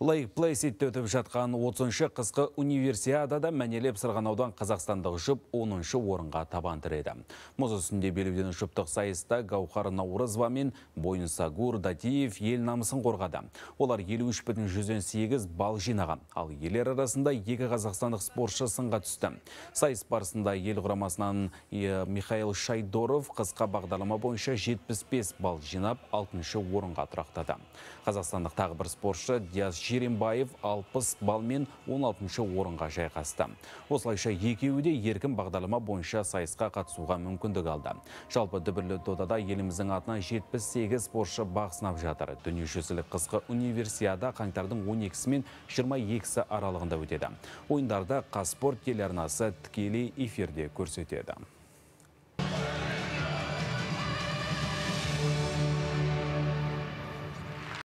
Лайк Плейсит өтіп жатқан 30-шы қысқы универсиадада мәнелеп сырғанаудан қазақстандық жұп 10-шы орынға табан тіреді. Мұз үстінде белуден жұптық сайыста Гауқар Наурызва мен Бойын Датиев ел намысын қорғады. Олар 53,108 бал жинаған, ал елер арасында екі қазақстандық спортшы сынға түсті. Сайыс барысында ел құрамасынан Михаил Шайдоров қысқа бағдарлама бойынша 75 бал жинап 6-шы орынға тұрақтады. Қазақстандық тағы бір спортшы Диас Жерембаев 60 балмен 16-шы орынға жайқасты. Осылайша екеуі де еркін бағдарлама бойынша сайысқа қатысуға мүмкіндік алды. Жалпы дүбірлі додада еліміздің атынан 78 спортшы бақ сынап жатыр. Дүниежүзілік қысқы универсиада қаңтардың 12-сі мен 22-сі аралығында өтеді. Ойындарда қаспорт телеарнасы тікелей эфирде көрсетеді.